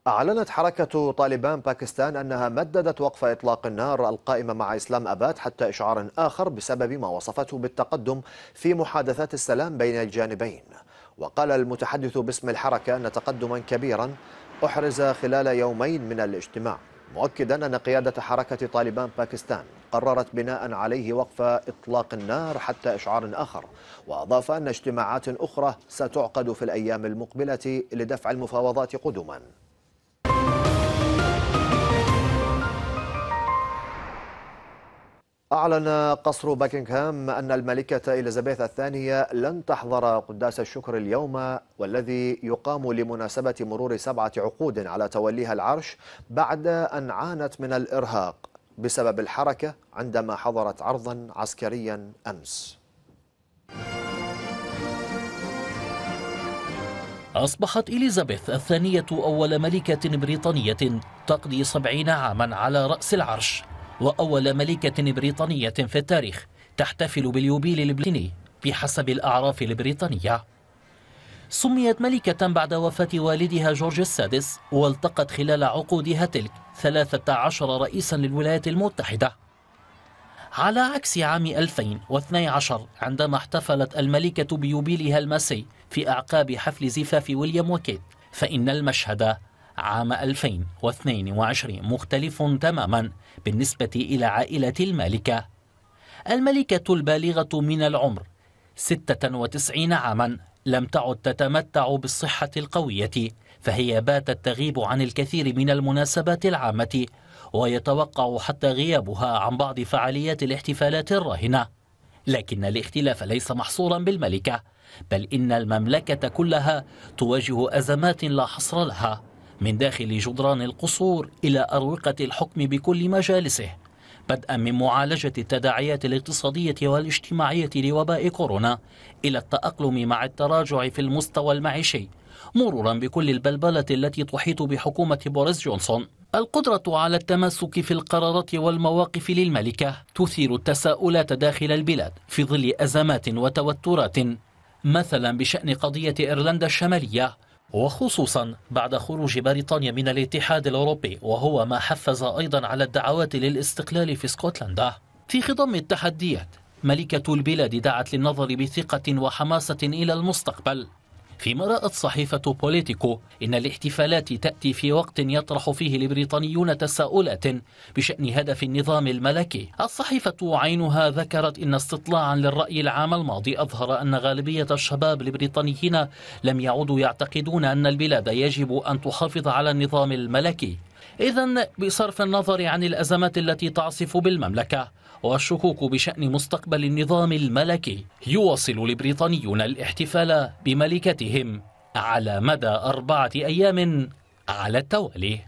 أعلنت حركة طالبان باكستان أنها مددت وقف إطلاق النار القائمة مع إسلام أباد حتى إشعار آخر بسبب ما وصفته بالتقدم في محادثات السلام بين الجانبين وقال المتحدث باسم الحركة أن تقدما كبيرا أحرز خلال يومين من الاجتماع مؤكدا أن قيادة حركة طالبان باكستان قررت بناء عليه وقف إطلاق النار حتى إشعار آخر وأضاف أن اجتماعات أخرى ستعقد في الأيام المقبلة لدفع المفاوضات قدماً أعلن قصر باكنغهام أن الملكة إليزابيث الثانية لن تحضر قداس الشكر اليوم والذي يقام لمناسبة مرور سبعة عقود على توليها العرش بعد أن عانت من الإرهاق بسبب الحركة عندما حضرت عرضا عسكريا أمس أصبحت إليزابيث الثانية أول ملكة بريطانية تقضي سبعين عاما على رأس العرش وأول ملكة بريطانية في التاريخ تحتفل باليوبيل البليني بحسب الأعراف البريطانية سميت ملكة بعد وفاة والدها جورج السادس والتقت خلال عقودها تلك 13 رئيسا للولايات المتحدة على عكس عام 2012 عندما احتفلت الملكة بيوبيلها الماسي في أعقاب حفل زفاف ويليام وكيت فإن المشهد عام 2022 مختلف تماما بالنسبة إلى عائلة المالكة الملكة البالغة من العمر 96 عاما لم تعد تتمتع بالصحة القوية فهي باتت تغيب عن الكثير من المناسبات العامة ويتوقع حتى غيابها عن بعض فعاليات الاحتفالات الراهنة لكن الاختلاف ليس محصورا بالملكة بل إن المملكة كلها تواجه أزمات لا حصر لها من داخل جدران القصور إلى أروقة الحكم بكل مجالسه بدءا من معالجة التداعيات الاقتصادية والاجتماعية لوباء كورونا إلى التأقلم مع التراجع في المستوى المعيشي مرورا بكل البلبلة التي تحيط بحكومة بوريس جونسون القدرة على التمسك في القرارات والمواقف للملكة تثير التساؤلات داخل البلاد في ظل أزمات وتوترات مثلا بشأن قضية إيرلندا الشمالية وخصوصا بعد خروج بريطانيا من الاتحاد الأوروبي وهو ما حفز أيضا على الدعوات للاستقلال في اسكتلندا في خضم التحديات ملكة البلاد دعت للنظر بثقة وحماسة إلى المستقبل فيما رأت صحيفة بوليتيكو إن الاحتفالات تأتي في وقت يطرح فيه البريطانيون تساؤلات بشأن هدف النظام الملكي الصحيفة عينها ذكرت إن استطلاعا للرأي العام الماضي أظهر أن غالبية الشباب البريطانيين لم يعودوا يعتقدون أن البلاد يجب أن تحافظ على النظام الملكي إذا بصرف النظر عن الأزمات التي تعصف بالمملكة والشكوك بشأن مستقبل النظام الملكي يواصل البريطانيون الاحتفال بملكتهم على مدى أربعة أيام على التوالي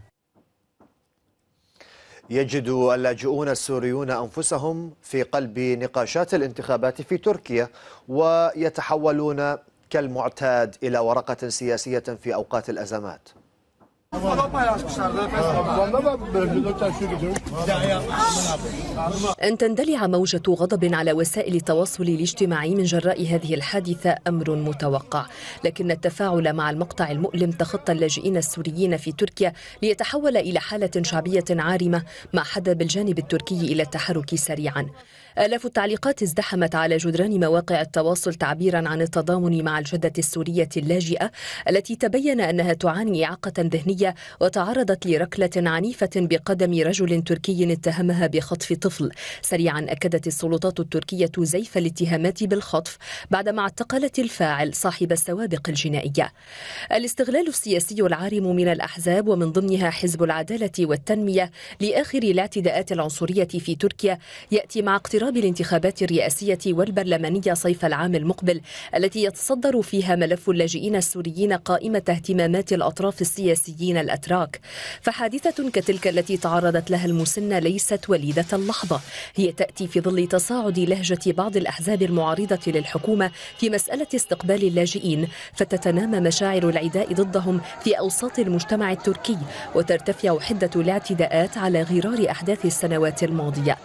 يجد اللاجئون السوريون أنفسهم في قلب نقاشات الانتخابات في تركيا ويتحولون كالمعتاد إلى ورقة سياسية في أوقات الأزمات أن تندلع موجة غضب على وسائل التواصل الاجتماعي من جراء هذه الحادثة أمر متوقع لكن التفاعل مع المقطع المؤلم تخطى اللاجئين السوريين في تركيا ليتحول إلى حالة شعبية عارمة ما حدا بالجانب التركي إلى التحرك سريعا آلاف التعليقات ازدحمت على جدران مواقع التواصل تعبيرا عن التضامن مع الجدة السورية اللاجئة التي تبين أنها تعاني إعاقة ذهنية وتعرضت لركلة عنيفة بقدم رجل تركي اتهمها بخطف طفل سريعا أكدت السلطات التركية زيف الاتهامات بالخطف بعدما اعتقلت الفاعل صاحب السوابق الجنائية الاستغلال السياسي العارم من الأحزاب ومن ضمنها حزب العدالة والتنمية لآخر الاعتداءات العنصرية في تركيا يأتي مع اقتراب إعراب الانتخابات الرئاسية والبرلمانية صيف العام المقبل التي يتصدر فيها ملف اللاجئين السوريين قائمة اهتمامات الأطراف السياسيين الأتراك فحادثة كتلك التي تعرضت لها المسنة ليست وليدة اللحظة هي تأتي في ظل تصاعد لهجة بعض الأحزاب المعارضة للحكومة في مسألة استقبال اللاجئين فتتنامى مشاعر العداء ضدهم في أوساط المجتمع التركي وترتفع حدة الاعتداءات على غرار أحداث السنوات الماضية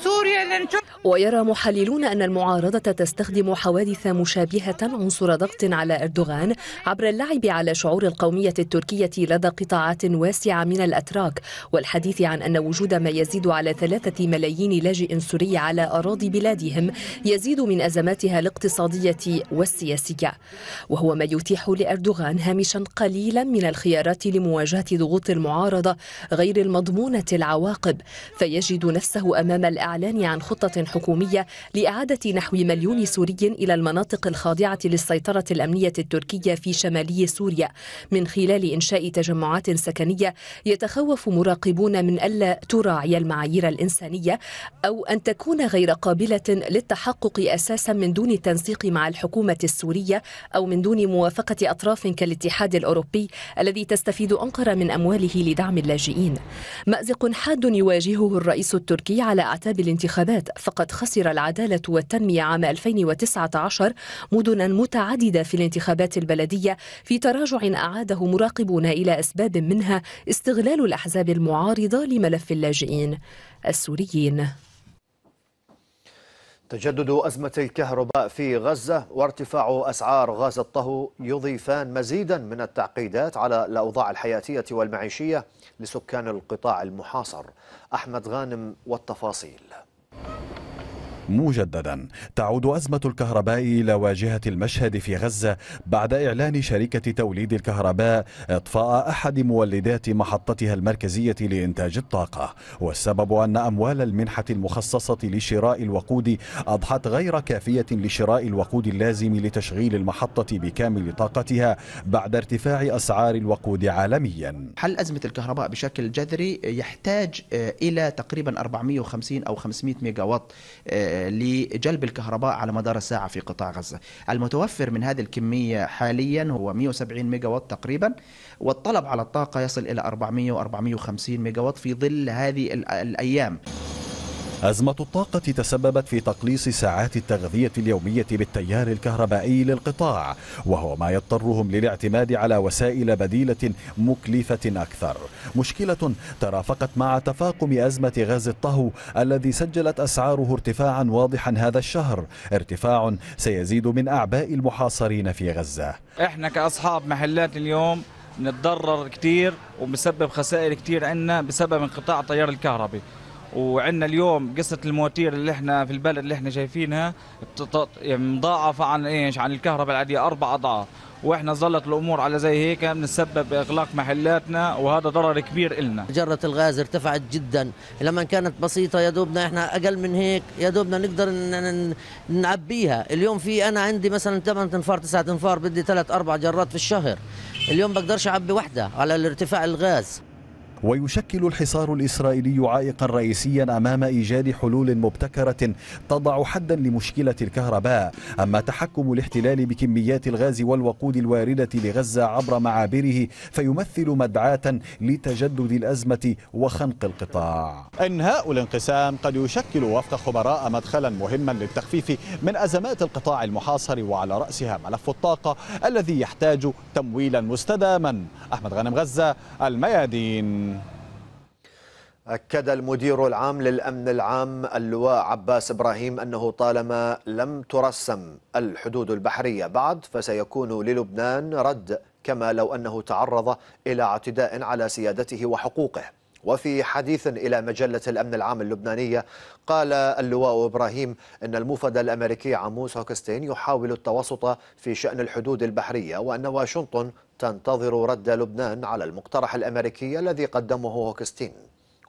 Suriyelilerin çok ويرى محللون أن المعارضة تستخدم حوادث مشابهة عنصر ضغط على أردوغان عبر اللعب على شعور القومية التركية لدى قطاعات واسعة من الأتراك والحديث عن أن وجود ما يزيد على ثلاثة ملايين لاجئ سوري على أراضي بلادهم يزيد من أزماتها الاقتصادية والسياسية وهو ما يتيح لأردوغان هامشا قليلا من الخيارات لمواجهة ضغوط المعارضة غير المضمونة العواقب فيجد نفسه أمام الإعلان عن خطة الحكومية لإعادة نحو مليون سوري إلى المناطق الخاضعة للسيطرة الأمنية التركية في شمالي سوريا من خلال إنشاء تجمعات سكنية يتخوف مراقبون من ألا تراعي المعايير الإنسانية أو أن تكون غير قابلة للتحقق أساسا من دون التنسيق مع الحكومة السورية أو من دون موافقة أطراف كالاتحاد الأوروبي الذي تستفيد أنقرة من أمواله لدعم اللاجئين مأزق حاد يواجهه الرئيس التركي على أعتاب الانتخابات فقد وقد خسر العدالة والتنمية عام 2019 مدنا متعددة في الانتخابات البلدية في تراجع أعاده مراقبون إلى أسباب منها استغلال الأحزاب المعارضة لملف اللاجئين السوريين تجدد أزمة الكهرباء في غزة وارتفاع أسعار غاز الطهو يضيفان مزيدا من التعقيدات على الأوضاع الحياتية والمعيشية لسكان القطاع المحاصر أحمد غانم والتفاصيل مجددا تعود أزمة الكهرباء إلى واجهة المشهد في غزة بعد إعلان شركة توليد الكهرباء إطفاء أحد مولدات محطتها المركزية لإنتاج الطاقة والسبب أن أموال المنحة المخصصة لشراء الوقود أضحت غير كافية لشراء الوقود اللازم لتشغيل المحطة بكامل طاقتها بعد ارتفاع أسعار الوقود عالميا حل أزمة الكهرباء بشكل جذري يحتاج إلى تقريبا 450 أو 500 ميجاوات لجلب الكهرباء على مدار الساعة في قطاع غزة المتوفر من هذه الكمية حاليا هو 170 ميجا وات تقريبا والطلب على الطاقة يصل إلى 400 و 450 ميجا وات في ظل هذه الأيام أزمة الطاقة تسببت في تقليص ساعات التغذية اليومية بالتيار الكهربائي للقطاع وهو ما يضطرهم للاعتماد على وسائل بديلة مكلفة أكثر مشكلة ترافقت مع تفاقم أزمة غاز الطهو الذي سجلت أسعاره ارتفاعا واضحا هذا الشهر ارتفاع سيزيد من أعباء المحاصرين في غزة احنا كأصحاب محلات اليوم نتضرر كتير ومسبب خسائر كتير عنا بسبب انقطاع التيار الكهربي وعندنا اليوم قصه المواتير اللي احنا في البلد اللي احنا شايفينها يعني مضاعفه عن ايش عن الكهرباء العاديه اربع اضعاف واحنا ظلت الامور على زي هيك بنتسبب باغلاق محلاتنا وهذا ضرر كبير النا جره الغاز ارتفعت جدا لما كانت بسيطه يا دوبنا احنا اقل من هيك يا دوبنا نقدر نعبيها اليوم في انا عندي مثلا 8 انفار 9 انفار بدي ثلاث اربع جرات في الشهر اليوم بقدرش اعبي وحده على الارتفاع الغاز ويشكل الحصار الإسرائيلي عائقا رئيسيا أمام إيجاد حلول مبتكرة تضع حدا لمشكلة الكهرباء أما تحكم الاحتلال بكميات الغاز والوقود الواردة لغزة عبر معابره فيمثل مدعاة لتجدد الأزمة وخنق القطاع إنهاء الانقسام قد يشكل وفق خبراء مدخلا مهما للتخفيف من أزمات القطاع المحاصر وعلى رأسها ملف الطاقة الذي يحتاج تمويلا مستداما أحمد غانم غزة الميادين أكد المدير العام للأمن العام اللواء عباس إبراهيم أنه طالما لم ترسم الحدود البحرية بعد فسيكون للبنان رد كما لو أنه تعرض إلى اعتداء على سيادته وحقوقه وفي حديث إلى مجلة الأمن العام اللبنانية قال اللواء إبراهيم أن الموفد الأمريكي عموس هوكستين يحاول التوسط في شأن الحدود البحرية وأن واشنطن تنتظر رد لبنان على المقترح الأمريكي الذي قدمه هوكستين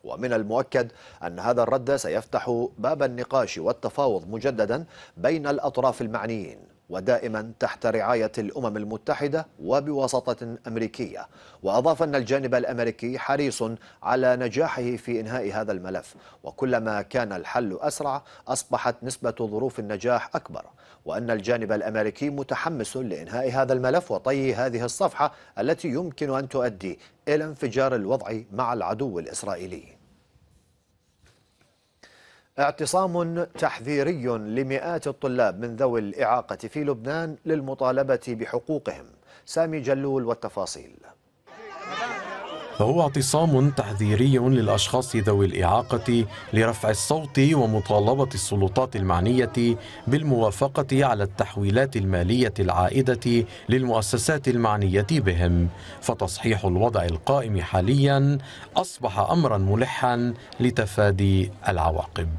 ومن المؤكد أن هذا الرد سيفتح باب النقاش والتفاوض مجددا بين الأطراف المعنيين ودائما تحت رعاية الأمم المتحدة وبواسطة أمريكية وأضاف أن الجانب الأمريكي حريص على نجاحه في إنهاء هذا الملف وكلما كان الحل أسرع أصبحت نسبة ظروف النجاح أكبر وأن الجانب الأمريكي متحمس لإنهاء هذا الملف وطي هذه الصفحة التي يمكن أن تؤدي إلى انفجار الوضع مع العدو الإسرائيلي اعتصام تحذيري لمئات الطلاب من ذوي الإعاقة في لبنان للمطالبة بحقوقهم سامي جلول والتفاصيل فهو اعتصام تحذيري للأشخاص ذوي الإعاقة لرفع الصوت ومطالبة السلطات المعنية بالموافقة على التحويلات المالية العائدة للمؤسسات المعنية بهم فتصحيح الوضع القائم حاليا أصبح أمرا ملحا لتفادي العواقب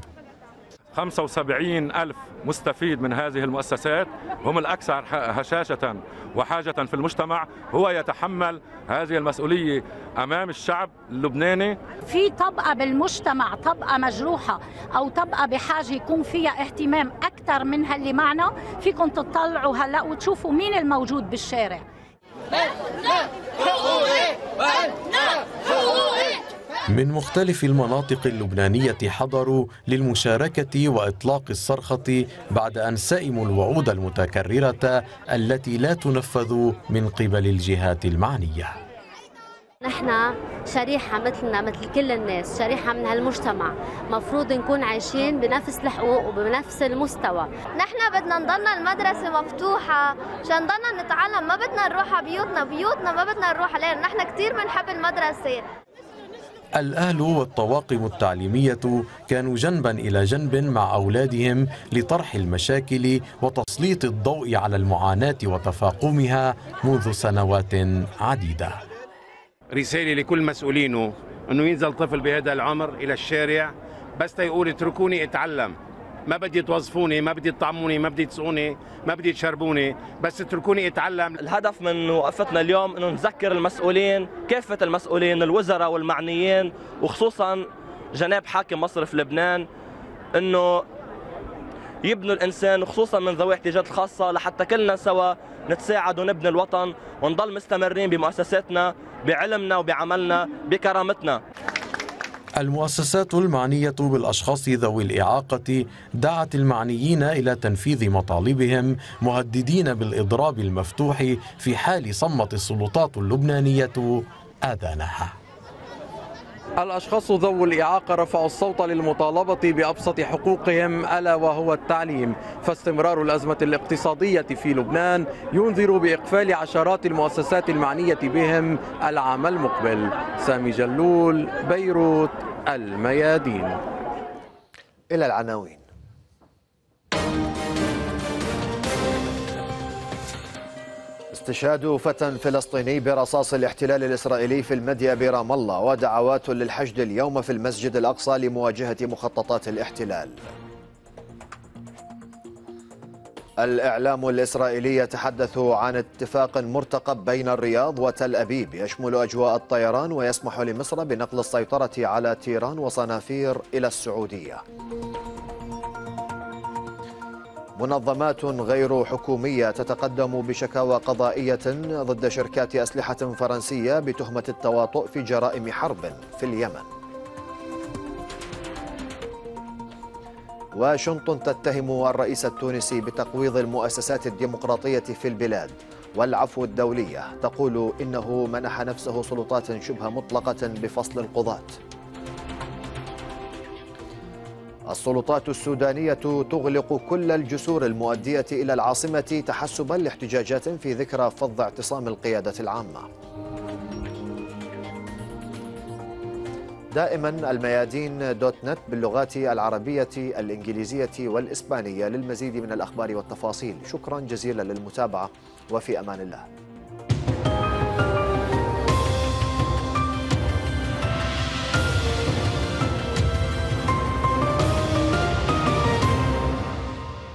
75 ألف مستفيد من هذه المؤسسات هم الأكثر هشاشة وحاجة في المجتمع هو يتحمل هذه المسؤولية أمام الشعب اللبناني في طبقة بالمجتمع طبقة مجروحة أو طبقة بحاجة يكون فيها اهتمام أكثر من اللي معنا فيكم تطلعوا هلأ وتشوفوا مين الموجود بالشارع من مختلف المناطق اللبنانية حضروا للمشاركة وإطلاق الصرخة بعد أن سئموا الوعود المتكررة التي لا تنفذ من قبل الجهات المعنية نحن شريحة مثلنا مثل كل الناس شريحة من هالمجتمع مفروض نكون عايشين بنفس الحقوق وبنفس المستوى نحن بدنا نضلنا المدرسة مفتوحة عشان نضلنا نتعلم ما بدنا نروح على بيوتنا بيوتنا ما بدنا نروح عليها نحن كثير بنحب المدرسة الأهل والطواقم التعليمية كانوا جنبا إلى جنب مع أولادهم لطرح المشاكل وتسليط الضوء على المعاناة وتفاقمها منذ سنوات عديدة رسالة لكل مسؤولينه أنه ينزل طفل بهذا العمر إلى الشارع بس تيقول اتركوني اتعلم ما بدي توظفوني ما بدي تطعموني ما بدي تسقوني ما بدي تشربوني بس اتركوني اتعلم الهدف من وقفتنا اليوم انه نذكر المسؤولين كافة المسؤولين الوزراء والمعنيين وخصوصا جناب حاكم مصرف لبنان انه يبنوا الانسان خصوصا من ذوي الاحتياجات الخاصه لحتى كلنا سوا نتساعد ونبني الوطن ونضل مستمرين بمؤسساتنا بعلمنا وبعملنا بكرامتنا المؤسسات المعنية بالأشخاص ذوي الإعاقة دعت المعنيين إلى تنفيذ مطالبهم مهددين بالإضراب المفتوح في حال صمت السلطات اللبنانية آذانها الأشخاص ذوي الإعاقة رفعوا الصوت للمطالبة بأبسط حقوقهم ألا وهو التعليم فاستمرار الأزمة الاقتصادية في لبنان ينذر بإقفال عشرات المؤسسات المعنية بهم العام المقبل سامي جلول بيروت الميادين إلى العناوين استشهاد فتى فلسطيني برصاص الاحتلال الإسرائيلي في المديا برام الله ودعوات للحشد اليوم في المسجد الأقصى لمواجهة مخططات الاحتلال الإعلام الإسرائيلي يتحدث عن اتفاق مرتقب بين الرياض وتل أبيب يشمل أجواء الطيران ويسمح لمصر بنقل السيطرة على تيران وصنافير إلى السعودية منظمات غير حكومية تتقدم بشكاوى قضائية ضد شركات أسلحة فرنسية بتهمة التواطؤ في جرائم حرب في اليمن واشنطن تتهم الرئيس التونسي بتقويض المؤسسات الديمقراطية في البلاد والعفو الدولية تقول إنه منح نفسه سلطات شبه مطلقة بفصل القضاة السلطات السودانية تغلق كل الجسور المؤدية إلى العاصمة تحسبا لاحتجاجات في ذكرى فض اعتصام القيادة العامة دائما الميادين دوت نت باللغات العربية الإنجليزية والإسبانية للمزيد من الأخبار والتفاصيل شكرا جزيلا للمتابعة وفي أمان الله